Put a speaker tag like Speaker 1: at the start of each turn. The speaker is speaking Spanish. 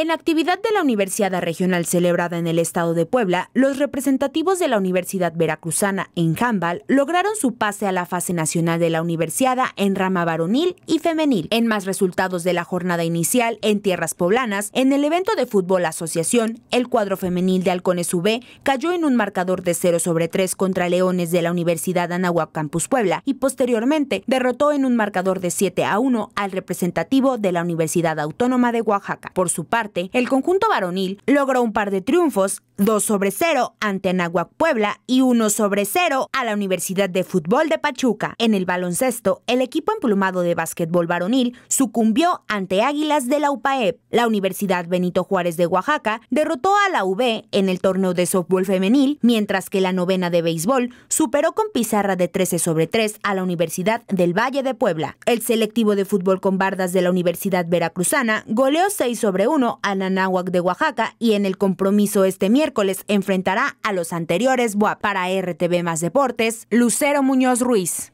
Speaker 1: En la actividad de la Universidad Regional celebrada en el estado de Puebla, los representativos de la Universidad Veracruzana en Jambal lograron su pase a la fase nacional de la universidad en rama varonil y femenil. En más resultados de la jornada inicial en tierras poblanas, en el evento de fútbol asociación, el cuadro femenil de Halcones UB cayó en un marcador de 0 sobre 3 contra Leones de la Universidad Anahuac Campus Puebla y posteriormente derrotó en un marcador de 7 a 1 al representativo de la Universidad Autónoma de Oaxaca. Por su parte, el conjunto varonil logró un par de triunfos, 2 sobre 0 ante Anáhuac Puebla y 1 sobre 0 a la Universidad de Fútbol de Pachuca. En el baloncesto, el equipo emplumado de básquetbol varonil sucumbió ante Águilas de la UPAEP. La Universidad Benito Juárez de Oaxaca derrotó a la UB en el torneo de softball femenil, mientras que la novena de béisbol superó con pizarra de 13 sobre 3 a la Universidad del Valle de Puebla. El selectivo de fútbol con bardas de la Universidad Veracruzana goleó 6 sobre 1 Ananáhuac de Oaxaca y en el compromiso este miércoles enfrentará a los anteriores Para RTV Más Deportes, Lucero Muñoz Ruiz.